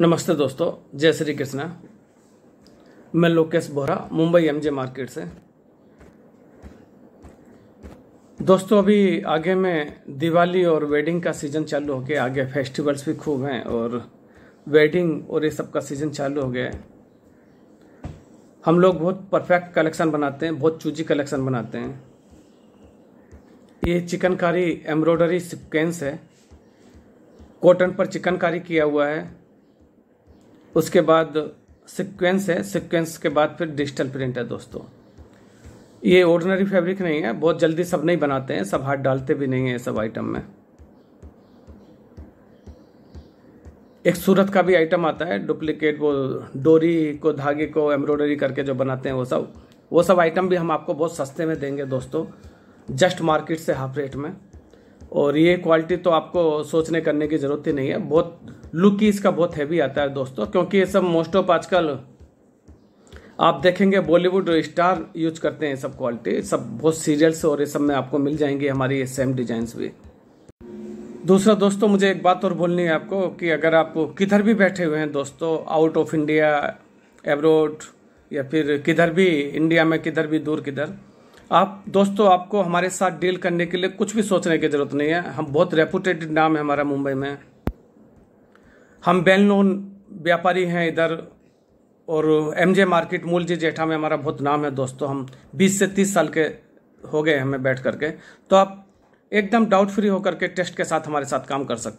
नमस्ते दोस्तों जय श्री कृष्णा मैं लोकेश बोहरा मुंबई एमजे मार्केट से दोस्तों अभी आगे में दिवाली और वेडिंग का सीज़न चालू हो गया आगे फेस्टिवल्स भी खूब हैं और वेडिंग और ये सब का सीज़न चालू हो गया है हम लोग बहुत परफेक्ट कलेक्शन बनाते हैं बहुत चूजी कलेक्शन बनाते हैं ये चिकनकारी एम्ब्रॉयडरी सिक्वेंस है कॉटन पर चिकनकारी किया हुआ है उसके बाद सिक्वेंस है सिक्वेंस के बाद फिर डिजिटल प्रिंट है दोस्तों ये ऑर्डनरी फैब्रिक नहीं है बहुत जल्दी सब नहीं बनाते हैं सब हाथ डालते भी नहीं है सब आइटम में एक सूरत का भी आइटम आता है डुप्लीकेट वो डोरी को धागे को एम्ब्रॉयडरी करके जो बनाते हैं वो सब वो सब आइटम भी हम आपको बहुत सस्ते में देंगे दोस्तों जस्ट मार्केट से हाफ रेट में और ये क्वालिटी तो आपको सोचने करने की ज़रूरत ही नहीं है बहुत लुक ही इसका बहुत हैवी आता है दोस्तों क्योंकि ये सब मोस्ट ऑफ आजकल आप देखेंगे बॉलीवुड स्टार यूज करते हैं सब क्वालिटी सब बहुत सीरियल्स और ये सब में आपको मिल जाएंगी हमारी ये सेम डिजाइंस भी दूसरा दोस्तों मुझे एक बात और बोलनी है आपको कि अगर आप किधर भी बैठे हुए हैं दोस्तों आउट ऑफ इंडिया एब्रोड या फिर किधर भी इंडिया में किधर भी दूर किधर आप दोस्तों आपको हमारे साथ डील करने के लिए कुछ भी सोचने की ज़रूरत नहीं है हम बहुत रेपुटेटेड नाम है हमारा मुंबई में हम वेल नोन व्यापारी हैं इधर और एम जे मार्केट मूल जी जेठा में हमारा बहुत नाम है दोस्तों हम 20 से 30 साल के हो गए हमें बैठ करके तो आप एकदम डाउट फ्री होकर के टेस्ट के साथ हमारे साथ काम कर सकते